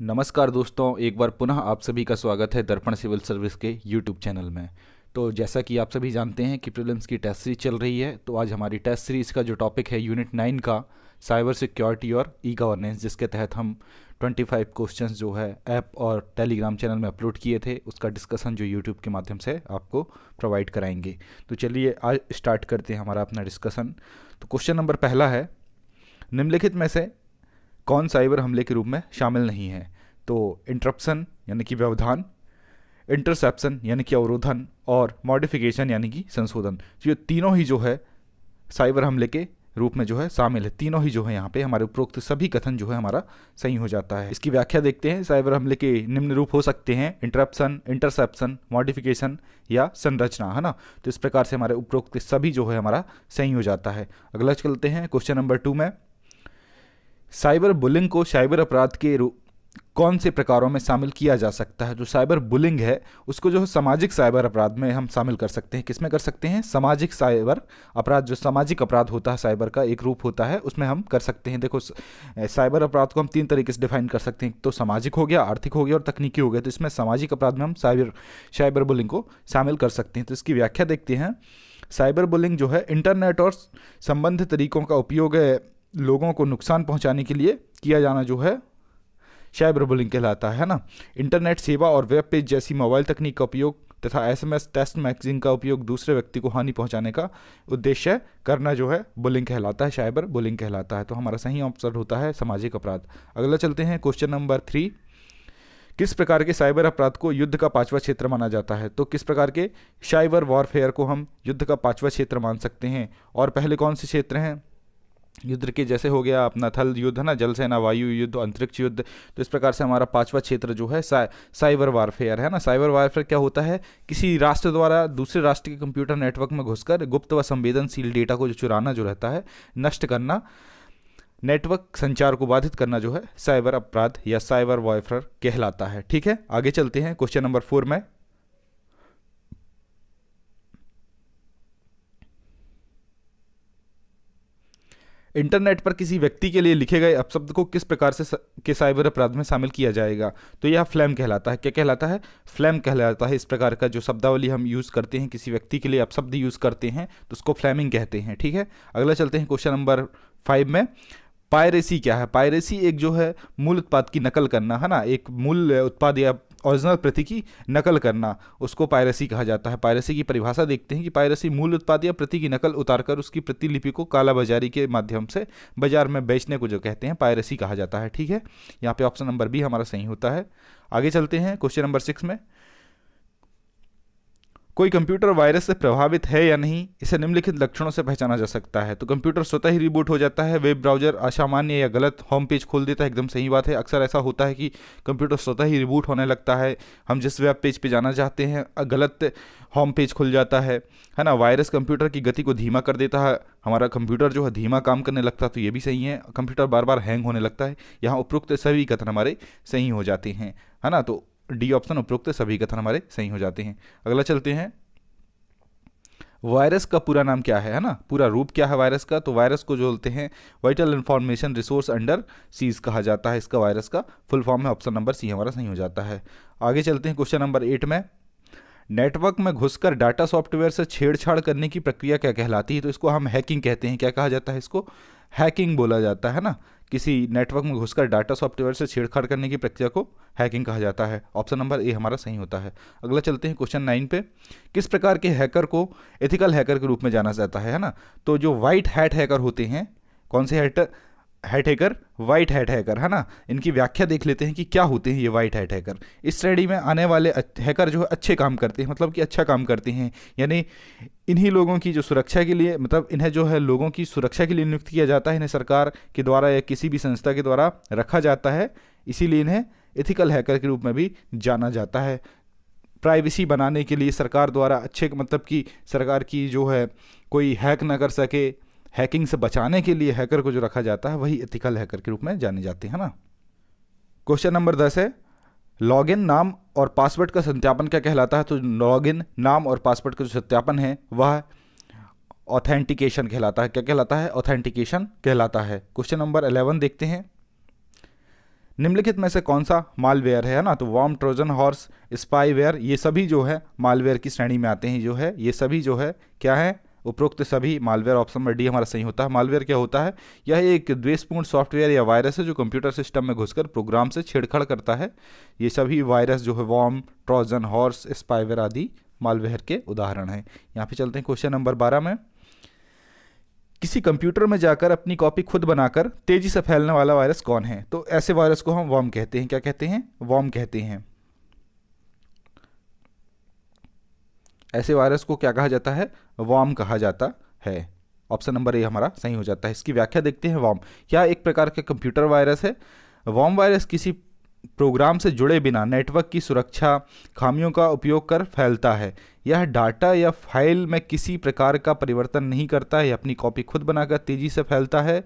नमस्कार दोस्तों एक बार पुनः आप सभी का स्वागत है दर्पण सिविल सर्विस के यूट्यूब चैनल में तो जैसा कि आप सभी जानते हैं कि प्रिलिम्स की टेस्ट सीरीज चल रही है तो आज हमारी टेस्ट सीरीज़ का जो टॉपिक है यूनिट नाइन का साइबर सिक्योरिटी और ई गवर्नेंस जिसके तहत हम 25 क्वेश्चंस जो है ऐप और टेलीग्राम चैनल में अपलोड किए थे उसका डिस्कशन जो यूट्यूब के माध्यम से आपको प्रोवाइड कराएंगे तो चलिए आज स्टार्ट करते हैं हमारा अपना डिस्कसन तो क्वेश्चन नंबर पहला है निम्नलिखित में से कौन साइबर हमले के रूप में शामिल नहीं है तो इंटरप्शन यानी कि व्यवधान इंटरसेप्शन यानी कि अवरोधन और मॉडिफिकेशन यानी कि संशोधन तो ये तीनों ही जो है साइबर हमले के रूप में जो है शामिल है तीनों ही जो है यहाँ पे हमारे उपरोक्त सभी कथन जो है हमारा सही हो जाता है इसकी व्याख्या देखते हैं साइबर हमले के निम्न रूप हो सकते हैं इंटरप्शन इंटरसेप्शन मॉडिफिकेशन या संरचना है ना तो इस प्रकार से हमारे उपरोक्त सभी जो है हमारा सही हो जाता है अगला चलते हैं क्वेश्चन नंबर टू में साइबर बुलिंग को साइबर अपराध के रूप कौन से प्रकारों में शामिल किया जा सकता है जो साइबर बुलिंग है उसको जो सामाजिक साइबर अपराध में हम शामिल कर सकते हैं किसमें कर सकते हैं सामाजिक साइबर अपराध जो सामाजिक अपराध होता है साइबर का एक रूप होता है उसमें हम कर सकते हैं देखो साइबर अपराध को हम तीन तरीके से डिफाइन कर सकते हैं तो सामाजिक हो गया आर्थिक हो गया और तकनीकी हो गया तो इसमें सामाजिक अपराध में हम साइबर साइबर बुलिंग को शामिल कर सकते हैं तो इसकी व्याख्या देखते हैं साइबर बुलिंग जो है इंटरनेट और संबंधित तरीकों का उपयोग है लोगों को नुकसान पहुंचाने के लिए किया जाना जो है साइबर बुलिंग कहलाता है ना इंटरनेट सेवा और वेब पेज जैसी मोबाइल तकनीक का उपयोग तथा एसएमएस टेस्ट मैगजीन का उपयोग दूसरे व्यक्ति को हानि पहुंचाने का उद्देश्य करना जो है बुलिंग कहलाता है साइबर बुलिंग कहलाता है तो हमारा सही ऑप्शन होता है सामाजिक अपराध अगला चलते हैं क्वेश्चन नंबर थ्री किस प्रकार के साइबर अपराध को युद्ध का पांचवा क्षेत्र माना जाता है तो किस प्रकार के साइबर वॉरफेयर को हम युद्ध का पांचवा क्षेत्र मान सकते हैं और पहले कौन से क्षेत्र हैं युद्ध के जैसे हो गया अपना थल युद्ध है ना जल सेना वायु युद्ध अंतरिक्ष युद्ध तो इस प्रकार से हमारा पांचवा क्षेत्र जो है सा, साइबर वारफेयर है ना साइबर वारफेयर क्या होता है किसी राष्ट्र द्वारा दूसरे राष्ट्र के कंप्यूटर नेटवर्क में घुसकर गुप्त व संवेदनशील डेटा को जो चुराना जो रहता है नष्ट करना नेटवर्क संचार को बाधित करना जो है साइबर अपराध या साइबर वारफेयर कहलाता है ठीक है आगे चलते हैं क्वेश्चन नंबर फोर में इंटरनेट पर किसी व्यक्ति के लिए लिखे गए अपशब्द को किस प्रकार से के साइबर अपराध में शामिल किया जाएगा तो यह फ्लैम कहलाता है क्या कहलाता है फ्लैम कहलाता है इस प्रकार का जो शब्दावली हम यूज़ करते हैं किसी व्यक्ति के लिए अपशब्द यूज़ करते हैं तो उसको फ्लैमिंग कहते हैं ठीक है अगला चलते हैं क्वेश्चन नंबर फाइव में पायरेसी क्या है पायरेसी एक जो है मूल उत्पाद की नकल करना है ना एक मूल उत्पाद या ओरिजिनल प्रति की नकल करना उसको पायरेसी कहा जाता है पायरेसी की परिभाषा देखते हैं कि पायरेसी मूल उत्पाद या प्रति की नकल उतारकर उसकी प्रतिलिपि को कालाबाजारी के माध्यम से बाजार में बेचने को जो कहते हैं पायरेसी कहा जाता है ठीक है यहाँ पे ऑप्शन नंबर बी हमारा सही होता है आगे चलते हैं क्वेश्चन नंबर सिक्स में कोई कंप्यूटर वायरस से प्रभावित है या नहीं इसे निम्नलिखित लक्षणों से पहचाना जा सकता है तो कंप्यूटर स्वतः ही रिबूट हो जाता है वेब ब्राउजर असामान्य या गलत होम पेज खोल देता है एकदम सही बात है अक्सर ऐसा होता है कि कंप्यूटर स्वतः ही रिबूट होने लगता है हम जिस वेब पेज पे जाना चाहते हैं गलत होम पेज खुल जाता है है ना वायरस कंप्यूटर की गति को धीमा कर देता है हमारा कंप्यूटर जो है धीमा काम करने लगता है तो ये भी सही है कंप्यूटर बार बार हैंग होने लगता है यहाँ उपरोक्त सभी कथन हमारे सही हो जाते हैं है ना तो डी ऑप्शन उपयुक्त सभी कथन हमारे सही हो जाते हैं अगला चलते हैं वायरस का पूरा नाम क्या है है ना पूरा रूप क्या है वायरस का तो वायरस को जो बोलते हैं vital information resource under siege कहा जाता है इसका वायरस का फुल फॉर्म है ऑप्शन नंबर सी हमारा सही हो जाता है आगे चलते हैं क्वेश्चन नंबर एट में नेटवर्क में घुसकर डाटा सॉफ्टवेयर से छेड़छाड़ करने की प्रक्रिया क्या कहलाती है तो इसको हम हैकिंग कहते हैं क्या कहा जाता है इसको हैकिंग बोला जाता है ना किसी नेटवर्क में घुसकर डाटा सॉफ्टवेयर से छेड़छाड़ करने की प्रक्रिया को हैकिंग कहा जाता है ऑप्शन नंबर ए हमारा सही होता है अगला चलते हैं क्वेश्चन नाइन पे किस प्रकार के हैकर को एथिकल हैकर के रूप में जाना जाता है ना तो जो वाइट हैट हैकर होते हैं कौन से hater hat hacker white hat hacker है ना इनकी व्याख्या देख लेते हैं कि क्या होते हैं ये वाइट हैट हैकर इस श्रेणी में आने वाले हैकर जो है अच्छे काम करते हैं मतलब कि अच्छा काम करते हैं यानी इन्हीं लोगों की जो सुरक्षा के लिए मतलब इन्हें जो है लोगों की सुरक्षा के लिए नियुक्त किया जाता है इन्हें सरकार के द्वारा या किसी भी संस्था के द्वारा रखा जाता है इसीलिए इन्हें एथिकल हैकर के रूप में भी जाना जाता है प्राइवेसी बनाने के लिए सरकार द्वारा अच्छे मतलब कि सरकार की जो है कोई हैक ना कर सके हैकिंग से बचाने के लिए हैकर को जो रखा जाता है वही एथिकल हैकर के रूप में जाने जाते हैं ना क्वेश्चन नंबर दस है लॉगिन नाम और पासवर्ड का सत्यापन क्या कहलाता है तो लॉगिन नाम और पासवर्ड का जो सत्यापन है वह ऑथेंटिकेशन कहलाता है क्या कहलाता है ऑथेंटिकेशन कहलाता है क्वेश्चन नंबर अलेवन देखते हैं निम्नलिखित में से कौन सा मालवेयर है ना तो वॉम ट्रोजन हॉर्स स्पाईवेयर ये सभी जो है मालवेयर की श्रेणी में आते हैं जो है ये सभी जो है क्या है उपरोक्त सभी मालवेयर ऑप्शन में डी हमारा सही होता है मालवेयर क्या होता है यह एक द्वेषपूर्ण सॉफ्टवेयर या वायरस है जो कंप्यूटर सिस्टम में घुसकर प्रोग्राम से छेड़खाड़ करता है ये सभी वायरस जो है वॉम ट्रोजन हॉर्स स्पाइवेयर आदि मालवेयर के उदाहरण हैं यहाँ पे चलते हैं क्वेश्चन नंबर बारह में किसी कंप्यूटर में जाकर अपनी कॉपी खुद बनाकर तेजी से फैलने वाला वायरस कौन है तो ऐसे वायरस को हम वॉम कहते हैं क्या कहते हैं वॉम कहते हैं ऐसे वायरस को क्या कहा जाता है वाम कहा जाता है ऑप्शन नंबर ए हमारा सही हो जाता है इसकी व्याख्या देखते हैं वाम क्या एक प्रकार का कंप्यूटर वायरस है वाम वायरस किसी प्रोग्राम से जुड़े बिना नेटवर्क की सुरक्षा खामियों का उपयोग कर फैलता है यह डाटा या फाइल में किसी प्रकार का परिवर्तन नहीं करता है अपनी कॉपी खुद बनाकर तेज़ी से फैलता है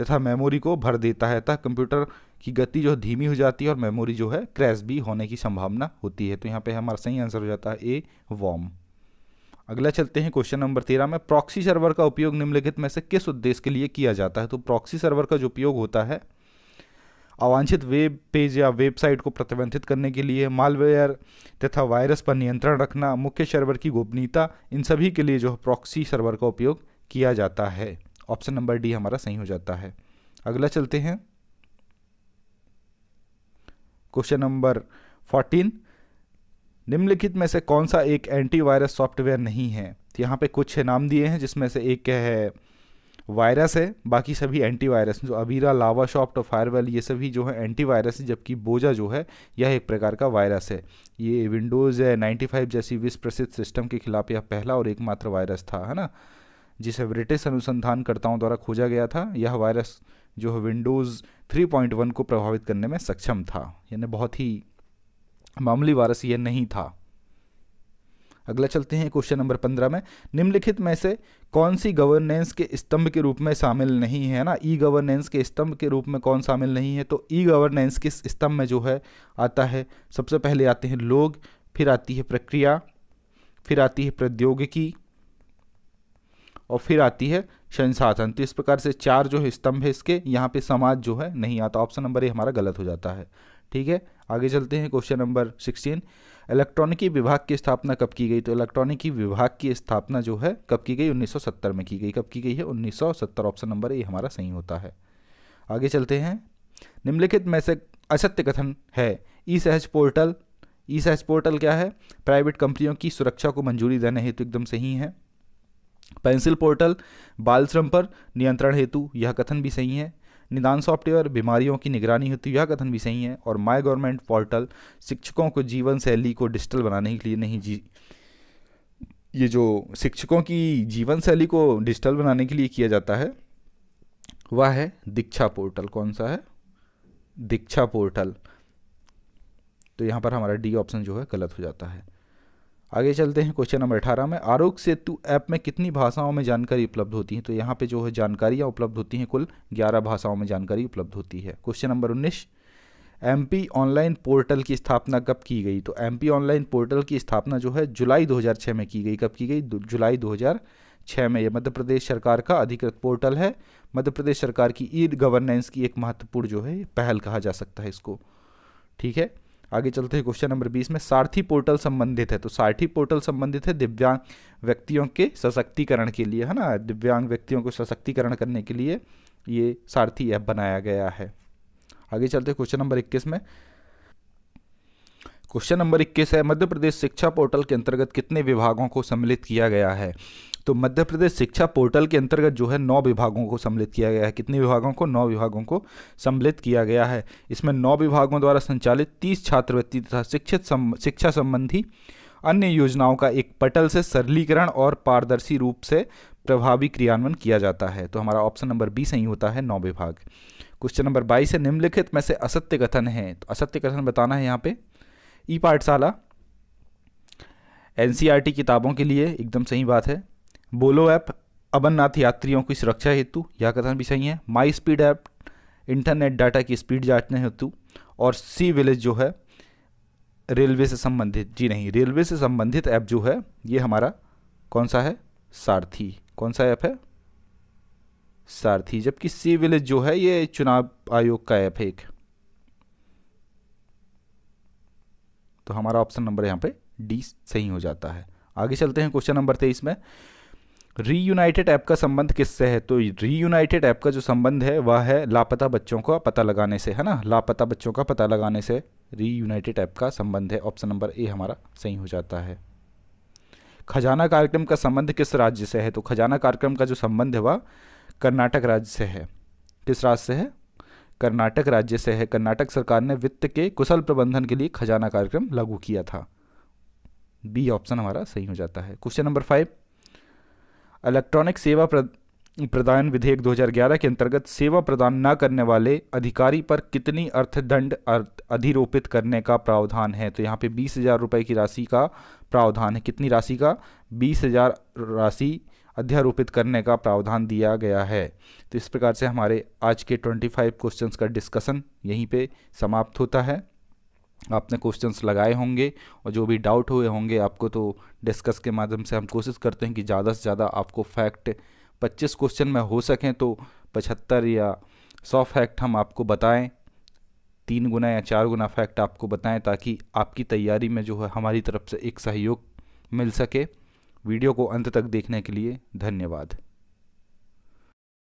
तथा मेमोरी को भर देता है तथा कंप्यूटर की गति जो धीमी हो जाती है और मेमोरी जो है क्रैश भी होने की संभावना होती है तो यहाँ पे हमारा सही आंसर हो जाता है ए वॉम अगला चलते हैं क्वेश्चन नंबर तेरह में प्रॉक्सी सर्वर का उपयोग निम्नलिखित में से किस उद्देश्य के लिए किया जाता है तो प्रॉक्सी सर्वर का जो उपयोग होता है अवांछित वेब पेज या वेबसाइट को प्रतिबंधित करने के लिए मालवेयर तथा वायरस पर नियंत्रण रखना मुख्य सर्वर की गोपनीयता इन सभी के लिए जो प्रॉक्सी सर्वर का उपयोग किया जाता है ऑप्शन नंबर डी हमारा सही हो जाता है अगला चलते हैं क्वेश्चन नंबर फोर्टीन निम्नलिखित में से कौन सा एक एंटीवायरस सॉफ्टवेयर नहीं है तो यहाँ पे कुछ नाम दिए हैं जिसमें से एक है वायरस है बाकी सभी एंटीवायरस जो अबीरा लावा शॉफ्ट और फायरवेल ये सभी जो है एंटीवायरस जबकि बोजा जो है यह एक प्रकार का वायरस है ये विंडोज़ नाइन्टी फाइव जैसी विश्व प्रसिद्ध सिस्टम के खिलाफ यह पहला और एकमात्र वायरस था है ना जिसे ब्रिटिश अनुसंधानकर्ताओं द्वारा खोजा गया था यह वायरस जो है विंडोज़ थ्री को प्रभावित करने में सक्षम था यानी बहुत ही मामूली वारस यह नहीं था अगला चलते हैं क्वेश्चन नंबर पंद्रह में निम्नलिखित में से कौन सी गवर्नेंस के स्तंभ के रूप में शामिल नहीं है ना ई गवर्नेंस के स्तंभ के रूप में कौन शामिल नहीं है तो ई गवर्नेंस किस स्तंभ में जो है आता है सबसे पहले आते हैं लोग फिर आती है प्रक्रिया फिर आती है प्रौद्योगिकी और फिर आती है संसाधन तो इस प्रकार से चार जो है स्तंभ है इसके यहाँ पे समाज जो है नहीं आता ऑप्शन नंबर ए हमारा गलत हो जाता है ठीक है आगे चलते हैं क्वेश्चन नंबर सिक्सटीन इलेक्ट्रॉनिकी विभाग की स्थापना कब की गई तो इलेक्ट्रॉनिकी विभाग की स्थापना जो है कब की गई 1970 में की गई कब की गई है 1970 ऑप्शन नंबर ए हमारा सही होता है आगे चलते हैं निम्नलिखित में से असत्य कथन है ई सहज पोर्टल ई सहज पोर्टल क्या है प्राइवेट कंपनियों की सुरक्षा को मंजूरी देने हेतु एकदम सही है पेंसिल पोर्टल बाल श्रम पर नियंत्रण हेतु यह कथन भी सही है निदान सॉफ्टवेयर बीमारियों की निगरानी होती है यह कथन भी सही है और माई गवर्नमेंट पोर्टल शिक्षकों को जीवन शैली को डिजिटल बनाने के लिए नहीं जी ये जो शिक्षकों की जीवन शैली को डिजिटल बनाने के लिए किया जाता है वह है दीक्षा पोर्टल कौन सा है दीक्षा पोर्टल तो यहाँ पर हमारा डी ऑप्शन जो है गलत हो जाता है आगे चलते हैं क्वेश्चन नंबर अठारह में आरोग्य सेतु ऐप में कितनी भाषाओं में जानकारी उपलब्ध होती है तो यहाँ पे जो है जानकारियाँ उपलब्ध होती हैं कुल ग्यारह भाषाओं में जानकारी उपलब्ध होती है क्वेश्चन नंबर उन्नीस एम ऑनलाइन पोर्टल की स्थापना कब की गई तो एम ऑनलाइन पोर्टल की स्थापना जो है जुलाई 2006 में की गई कब की गई जुलाई 2006 में यह मध्य प्रदेश सरकार का अधिकृत पोर्टल है मध्य प्रदेश सरकार की ई गवर्नेंस की एक महत्वपूर्ण जो है पहल कहा जा सकता है इसको ठीक है आगे चलते हैं क्वेश्चन नंबर बीस में सारथी पोर्टल संबंधित है तो सारथी पोर्टल संबंधित है दिव्यांग व्यक्तियों के सशक्तिकरण के लिए है ना दिव्यांग व्यक्तियों को सशक्तिकरण करने के लिए ये सारथी ऐप बनाया गया है आगे चलते हैं क्वेश्चन नंबर इक्कीस में क्वेश्चन नंबर इक्कीस है मध्य प्रदेश शिक्षा पोर्टल के अंतर्गत कितने विभागों को सम्मिलित किया गया है तो मध्य प्रदेश शिक्षा पोर्टल के अंतर्गत जो है नौ विभागों को सम्मिलित किया गया है कितने विभागों को नौ विभागों को सम्मिलित किया गया है इसमें नौ विभागों द्वारा संचालित तीस छात्रवृत्ति तथा शिक्षित शिक्षा संबंधी अन्य योजनाओं का एक पटल से सरलीकरण और पारदर्शी रूप से प्रभावी क्रियान्वयन किया जाता है तो हमारा ऑप्शन नंबर बी सही होता है नौ विभाग क्वेश्चन नंबर बाईस है निम्नलिखित में से असत्य कथन है तो असत्य कथन बताना है यहाँ पे ई पाठशाला एन किताबों के लिए एकदम सही बात है बोलो ऐप अमरनाथ यात्रियों की सुरक्षा हेतु यह कथन भी सही है my speed app internet data की स्पीड जांचने हेतु और सी विलेज जो है रेलवे से संबंधित जी नहीं रेलवे से संबंधित ऐप जो है ये हमारा कौन सा है सारथी कौन सा ऐप है सारथी जबकि सी विलेज जो है ये चुनाव आयोग का ऐप है एक तो हमारा ऑप्शन नंबर यहाँ पे डी सही हो जाता है आगे चलते हैं क्वेश्चन नंबर तेईस में रीयूनाइटेड ऐप का संबंध किससे है तो रीयूनाइटेड ऐप का जो संबंध है वह है लापता बच्चों का पता लगाने से है ना लापता बच्चों का पता लगाने से रीयूनाइटेड ऐप का संबंध है ऑप्शन नंबर ए हमारा सही हो जाता है खजाना कार्यक्रम का संबंध किस राज्य से है तो खजाना कार्यक्रम का जो संबंध है वह कर्नाटक राज्य से है किस राज्य से है कर्नाटक राज्य से है कर्नाटक सरकार ने वित्त के कुशल प्रबंधन के लिए खजाना कार्यक्रम लागू किया था बी ऑप्शन हमारा सही हो जाता है क्वेश्चन नंबर फाइव इलेक्ट्रॉनिक सेवा प्रदान विधेयक 2011 के अंतर्गत सेवा प्रदान न करने वाले अधिकारी पर कितनी अर्थदंड अधिरोपित करने का प्रावधान है तो यहाँ पे बीस हजार रुपये की राशि का प्रावधान है कितनी राशि का बीस हजार राशि अध्यारोपित करने का प्रावधान दिया गया है तो इस प्रकार से हमारे आज के 25 क्वेश्चंस का डिस्कशन यहीं पे समाप्त होता है आपने क्वेश्चंस लगाए होंगे और जो भी डाउट हुए होंगे आपको तो डिस्कस के माध्यम से हम कोशिश करते हैं कि ज़्यादा से ज़्यादा आपको फैक्ट 25 क्वेश्चन में हो सकें तो 75 या 100 फैक्ट हम आपको बताएं तीन गुना या चार गुना फैक्ट आपको बताएं ताकि आपकी तैयारी में जो है हमारी तरफ से एक सहयोग मिल सके वीडियो को अंत तक देखने के लिए धन्यवाद